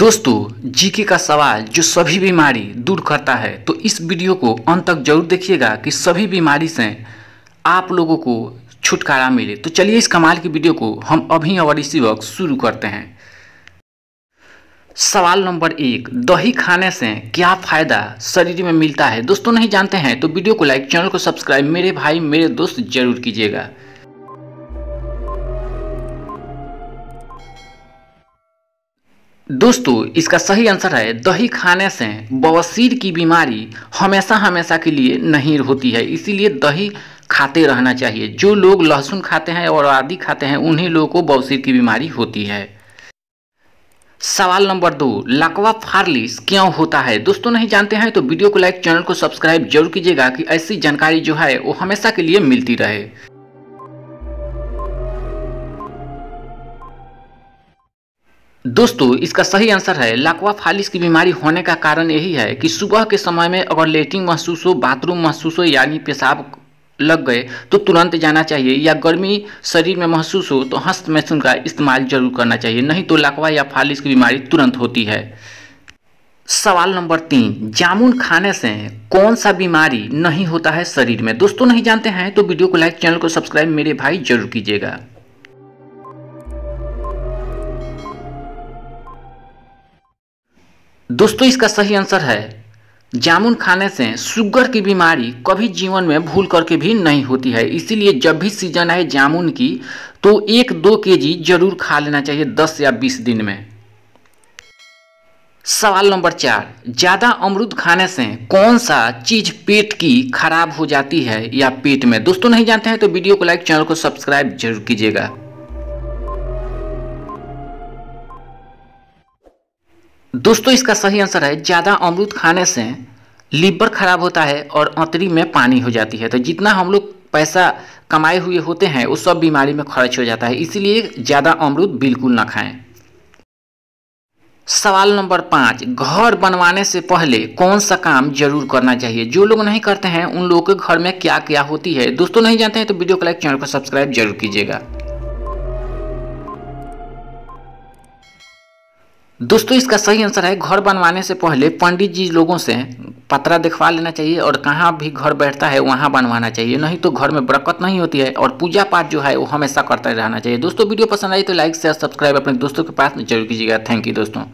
दोस्तों जीके का सवाल जो सभी बीमारी दूर करता है तो इस वीडियो को अंत तक जरूर देखिएगा कि सभी बीमारी से आप लोगों को छुटकारा मिले तो चलिए इस कमाल की वीडियो को हम अभी और इसी वक्त शुरू करते हैं सवाल नंबर एक दही खाने से क्या फ़ायदा शरीर में मिलता है दोस्तों नहीं जानते हैं तो वीडियो को लाइक चैनल को सब्सक्राइब मेरे भाई मेरे दोस्त जरूर कीजिएगा दोस्तों इसका सही आंसर है दही खाने से बवसीर की बीमारी हमेशा हमेशा के लिए नहीं होती है इसीलिए दही खाते रहना चाहिए जो लोग लहसुन खाते हैं और आदि खाते हैं उन्हीं लोगों को बवसीर की बीमारी होती है सवाल नंबर दो लकवा फार्लिस क्यों होता है दोस्तों नहीं जानते हैं तो वीडियो को लाइक चैनल को सब्सक्राइब जरूर कीजिएगा कि ऐसी जानकारी जो है वो हमेशा के लिए मिलती रहे दोस्तों इसका सही आंसर है लाकवा फालिस की बीमारी होने का कारण यही है कि सुबह के समय में अगर लेटिंग महसूस हो बाथरूम महसूस हो यानी पेशाब लग गए तो तुरंत जाना चाहिए या गर्मी शरीर में महसूस हो तो हस्त मैसून का इस्तेमाल जरूर करना चाहिए नहीं तो लाकवा या फालिस की बीमारी तुरंत होती है सवाल नंबर तीन जामुन खाने से कौन सा बीमारी नहीं होता है शरीर में दोस्तों नहीं जानते हैं तो वीडियो को लाइक चैनल को सब्सक्राइब मेरे भाई जरूर कीजिएगा दोस्तों इसका सही आंसर है जामुन खाने से शुगर की बीमारी कभी जीवन में भूल करके भी नहीं होती है इसीलिए जब भी सीजन है जामुन की तो एक दो के जी जरूर खा लेना चाहिए दस या बीस दिन में सवाल नंबर चार ज़्यादा अमरुद खाने से कौन सा चीज़ पेट की खराब हो जाती है या पेट में दोस्तों नहीं जानते हैं तो वीडियो को लाइक चैनल को सब्सक्राइब जरूर कीजिएगा दोस्तों इसका सही आंसर है ज़्यादा अमरूद खाने से लीवर खराब होता है और अंतरी में पानी हो जाती है तो जितना हम लोग पैसा कमाए हुए होते हैं वो सब बीमारी में खर्च हो जाता है इसीलिए ज़्यादा अमरूद बिल्कुल ना खाएं सवाल नंबर पाँच घर बनवाने से पहले कौन सा काम जरूर करना चाहिए जो लोग नहीं करते हैं उन लोगों के घर में क्या क्या होती है दोस्तों नहीं जानते हैं तो वीडियो को लाइक चैनल को सब्सक्राइब जरूर कीजिएगा दोस्तों इसका सही आंसर है घर बनवाने से पहले पंडित जी लोगों से पतरा दिखवा लेना चाहिए और कहाँ भी घर बैठता है वहाँ बनवाना चाहिए नहीं तो घर में बरकत नहीं होती है और पूजा पाठ जो है वो हमेशा करते रहना चाहिए दोस्तों वीडियो पसंद आई तो लाइक शेयर सब्सक्राइब अपने दोस्तों के पास में जरूर कीजिएगा थैंक यू दोस्तों